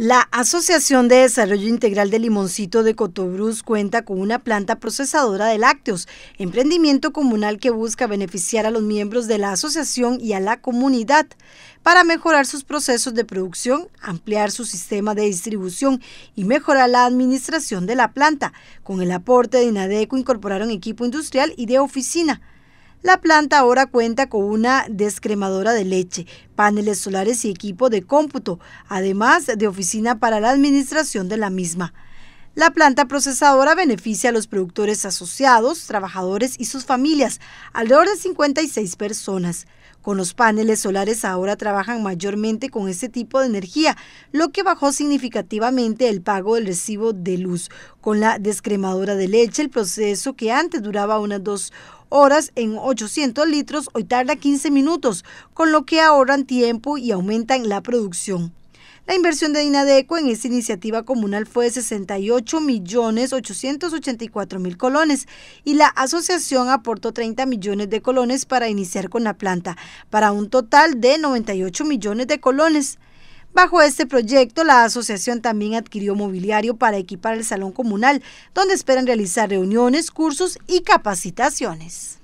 La Asociación de Desarrollo Integral de Limoncito de Cotobruz cuenta con una planta procesadora de lácteos, emprendimiento comunal que busca beneficiar a los miembros de la asociación y a la comunidad para mejorar sus procesos de producción, ampliar su sistema de distribución y mejorar la administración de la planta. Con el aporte de INADECO incorporaron equipo industrial y de oficina. La planta ahora cuenta con una descremadora de leche, paneles solares y equipo de cómputo, además de oficina para la administración de la misma. La planta procesadora beneficia a los productores asociados, trabajadores y sus familias, alrededor de 56 personas. Con los paneles solares ahora trabajan mayormente con este tipo de energía, lo que bajó significativamente el pago del recibo de luz. Con la descremadora de leche, el proceso que antes duraba unas dos horas, horas en 800 litros, hoy tarda 15 minutos, con lo que ahorran tiempo y aumentan la producción. La inversión de Dinadeco en esta iniciativa comunal fue de 68.884.000 colones y la asociación aportó 30 millones de colones para iniciar con la planta, para un total de 98 millones de colones. Bajo este proyecto, la asociación también adquirió mobiliario para equipar el salón comunal, donde esperan realizar reuniones, cursos y capacitaciones.